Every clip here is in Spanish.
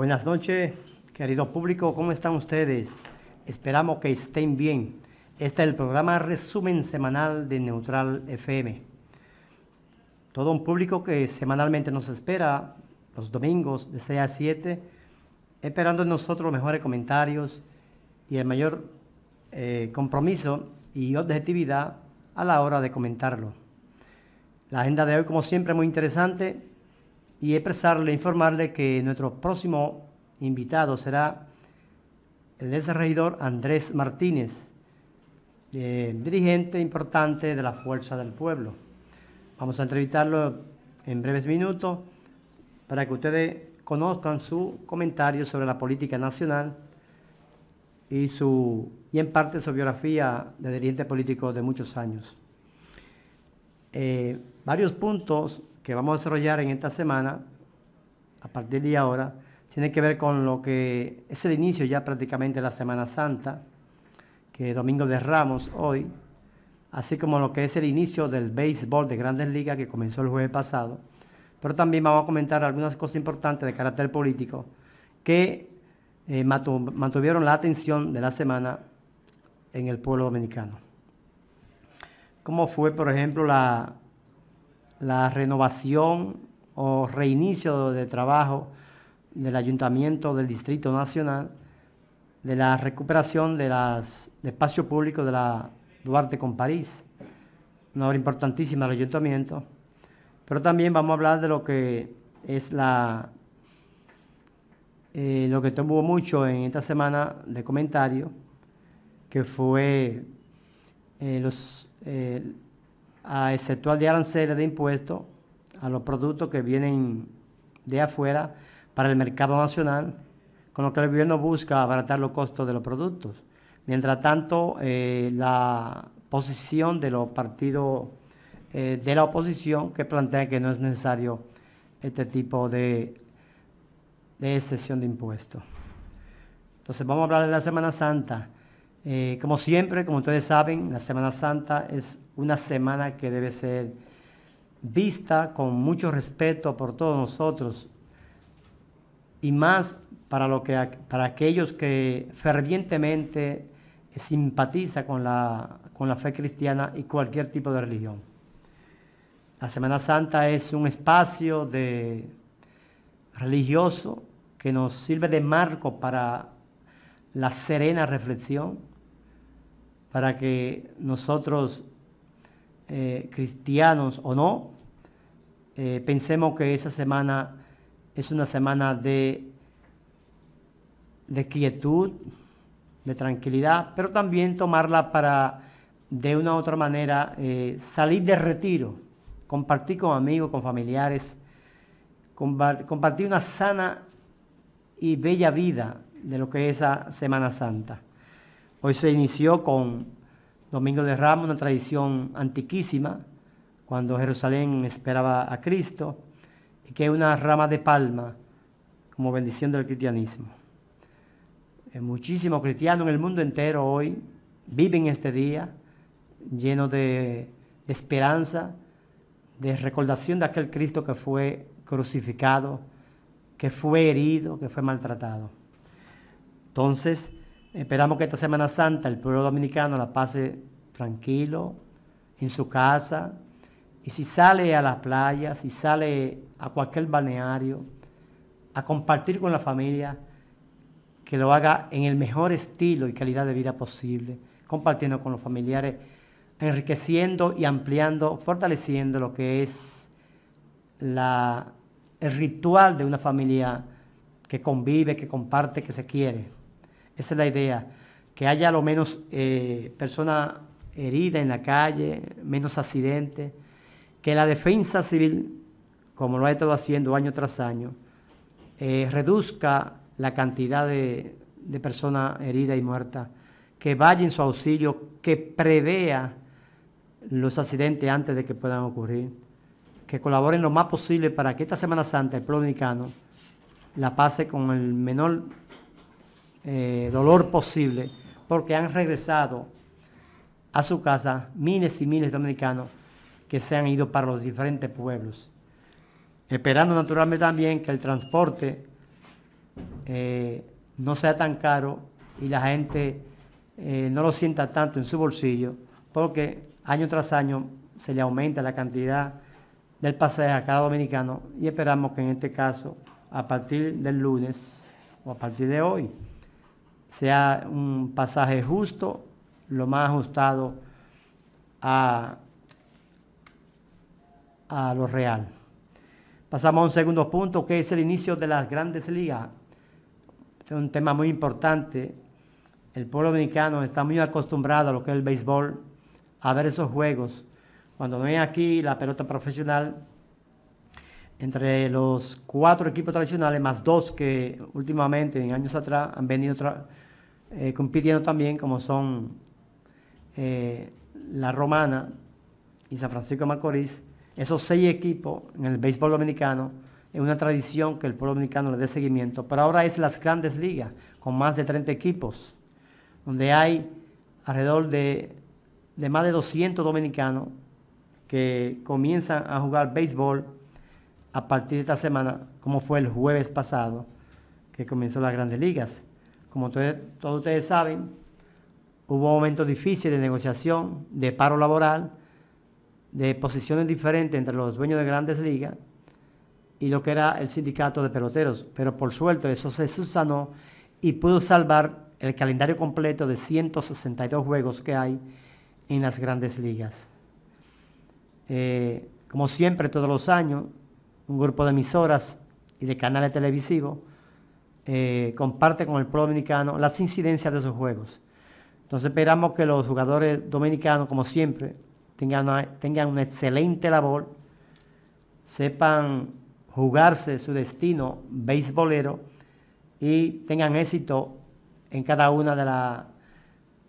Buenas noches, querido público, ¿cómo están ustedes? Esperamos que estén bien. Este es el programa Resumen Semanal de Neutral FM. Todo un público que semanalmente nos espera los domingos de 6 a 7, esperando en nosotros los mejores comentarios y el mayor eh, compromiso y objetividad a la hora de comentarlo. La agenda de hoy, como siempre, muy interesante y expresarle, informarle que nuestro próximo invitado será el desarrollador Andrés Martínez, eh, dirigente importante de la Fuerza del Pueblo. Vamos a entrevistarlo en breves minutos para que ustedes conozcan su comentario sobre la política nacional y, su, y en parte su biografía de dirigente político de muchos años. Eh, varios puntos que vamos a desarrollar en esta semana, a partir de ahora, tiene que ver con lo que es el inicio ya prácticamente de la Semana Santa, que es Domingo de Ramos hoy, así como lo que es el inicio del béisbol de grandes ligas que comenzó el jueves pasado. Pero también vamos a comentar algunas cosas importantes de carácter político que eh, mantuvieron la atención de la semana en el pueblo dominicano. Como fue, por ejemplo, la la renovación o reinicio de trabajo del Ayuntamiento del Distrito Nacional, de la recuperación de las, espacio público de la Duarte con París, una obra importantísima del Ayuntamiento, pero también vamos a hablar de lo que es la eh, lo que tuvo mucho en esta semana de comentario, que fue eh, los, eh, a exceptuar de aranceles de impuestos a los productos que vienen de afuera para el mercado nacional, con lo que el gobierno busca abaratar los costos de los productos. Mientras tanto, eh, la posición de los partidos eh, de la oposición que plantea que no es necesario este tipo de, de excepción de impuestos. Entonces vamos a hablar de la Semana Santa. Eh, como siempre, como ustedes saben, la Semana Santa es una semana que debe ser vista con mucho respeto por todos nosotros y más para, lo que, para aquellos que fervientemente simpatiza con la, fe cristiana y cualquier tipo de religión. La Semana Santa es un espacio de, religioso que nos sirve de marco para la serena reflexión, para que nosotros, eh, cristianos o no, eh, pensemos que esa semana es una semana de, de quietud, de tranquilidad, pero también tomarla para, de una u otra manera, eh, salir de retiro, compartir con amigos, con familiares, compartir una sana y bella vida de lo que es esa Semana Santa. Hoy se inició con Domingo de Ramos, una tradición antiquísima, cuando Jerusalén esperaba a Cristo, y que es una rama de palma como bendición del cristianismo. Eh, muchísimos cristianos en el mundo entero hoy viven este día lleno de, de esperanza, de recordación de aquel Cristo que fue crucificado, que fue herido, que fue maltratado. Entonces, Esperamos que esta Semana Santa el pueblo dominicano la pase tranquilo, en su casa, y si sale a las playa, si sale a cualquier balneario, a compartir con la familia, que lo haga en el mejor estilo y calidad de vida posible, compartiendo con los familiares, enriqueciendo y ampliando, fortaleciendo lo que es el ritual de una familia que convive, que comparte, que se quiere. Esa es la idea, que haya lo menos eh, personas heridas en la calle, menos accidentes, que la defensa civil, como lo ha estado haciendo año tras año, eh, reduzca la cantidad de, de personas heridas y muertas, que vaya en su auxilio, que prevea los accidentes antes de que puedan ocurrir, que colaboren lo más posible para que esta Semana Santa el pueblo dominicano la pase con el menor eh, dolor posible, porque han regresado a su casa miles y miles de dominicanos que se han ido para los diferentes pueblos, esperando naturalmente también que el transporte eh, no sea tan caro y la gente eh, no lo sienta tanto en su bolsillo, porque año tras año se le aumenta la cantidad del pasaje a cada dominicano y esperamos que en este caso, a partir del lunes o a partir de hoy, sea un pasaje justo, lo más ajustado a, lo real. Pasamos a un segundo punto que es el inicio de las grandes ligas. es un tema muy importante. El pueblo dominicano está muy acostumbrado a lo que es el béisbol, a ver esos juegos. Cuando no hay aquí la pelota profesional, entre los cuatro equipos tradicionales, más dos que últimamente, en años atrás, han venido eh, compitiendo también, como son eh, La Romana y San Francisco de Macorís. Esos seis equipos en el béisbol dominicano es una tradición que el pueblo dominicano le dé seguimiento, pero ahora es las grandes ligas, con más de 30 equipos, donde hay alrededor de, de más de 200 dominicanos que comienzan a jugar béisbol a partir de esta semana, como fue el jueves pasado, que comenzó las grandes ligas. Como todos, ustedes saben, hubo momentos difíciles de negociación, de paro laboral, de posiciones diferentes entre los dueños de grandes ligas y lo que era el sindicato de peloteros. Pero por suerte eso se subsanó y pudo salvar el calendario completo de 162 juegos que hay en las grandes ligas. Eh, como siempre, todos los años, un grupo de emisoras y de canales televisivos, eh, comparte con el pueblo dominicano las incidencias de sus juegos. Entonces esperamos que los jugadores dominicanos, como siempre, tengan una, excelente labor, sepan jugarse su destino beisbolero y tengan éxito en cada una de,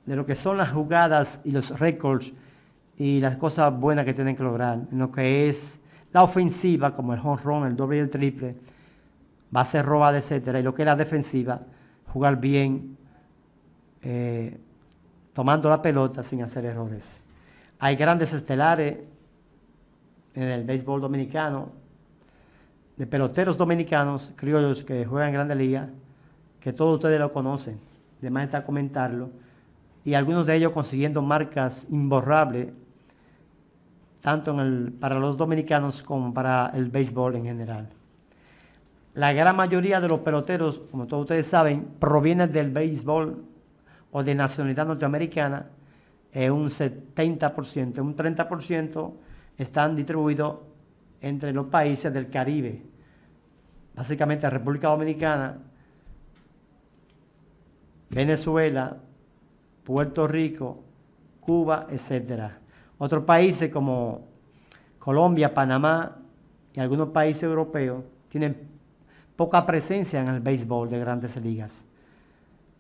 de lo que son las jugadas y los récords y las cosas buenas que tienen que lograr, en lo que es la ofensiva, como el home el doble y el triple, va a ser robada, etcétera, y lo que es la defensiva, jugar bien, eh, tomando la pelota sin hacer errores. Hay grandes estelares en el béisbol dominicano, de peloteros dominicanos, criollos que juegan en Grandes liga que todos ustedes lo conocen, más está comentarlo, y algunos de ellos consiguiendo marcas imborrables tanto en el, para los dominicanos como para el béisbol en general. La gran mayoría de los peloteros, como todos ustedes saben, provienen del béisbol o de nacionalidad norteamericana, eh, un 70%, un 30% están distribuidos entre los países del Caribe, básicamente República Dominicana, Venezuela, Puerto Rico, Cuba, etcétera. Otros países como Colombia, Panamá y algunos países europeos tienen poca presencia en el béisbol de grandes ligas,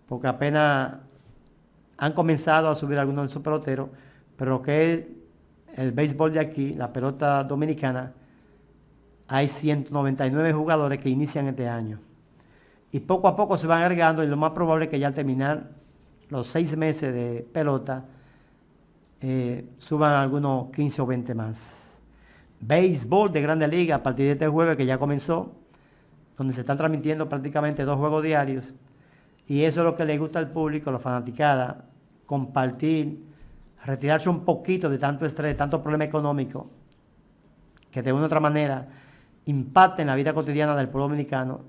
porque apenas han comenzado a subir algunos de sus peloteros, pero que es el béisbol de aquí, la pelota dominicana, hay 199 jugadores que inician este año. Y poco a poco se van agregando y lo más probable es que ya al terminar los seis meses de pelota, eh, suban algunos 15 o 20 más. Béisbol de Grande Liga a partir de este jueves que ya comenzó, donde se están transmitiendo prácticamente dos juegos diarios. Y eso es lo que le gusta al público, a los fanaticada, compartir, retirarse un poquito de tanto estrés, de tanto problema económico, que de una u otra manera impacta en la vida cotidiana del pueblo dominicano.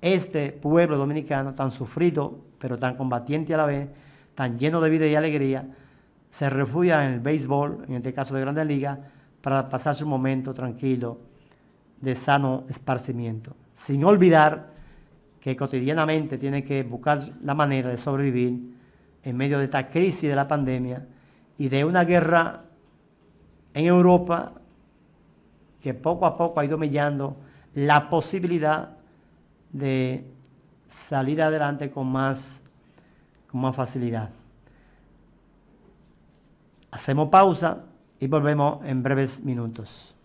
Este pueblo dominicano tan sufrido, pero tan combatiente a la vez, tan lleno de vida y alegría, se refugia en el béisbol, en este caso de Grandes Ligas, para pasar su momento tranquilo de sano esparcimiento. Sin olvidar que cotidianamente tiene que buscar la manera de sobrevivir en medio de esta crisis de la pandemia y de una guerra en Europa que poco a poco ha ido mellando la posibilidad de salir adelante con más, con más facilidad. Hacemos pausa y volvemos en breves minutos.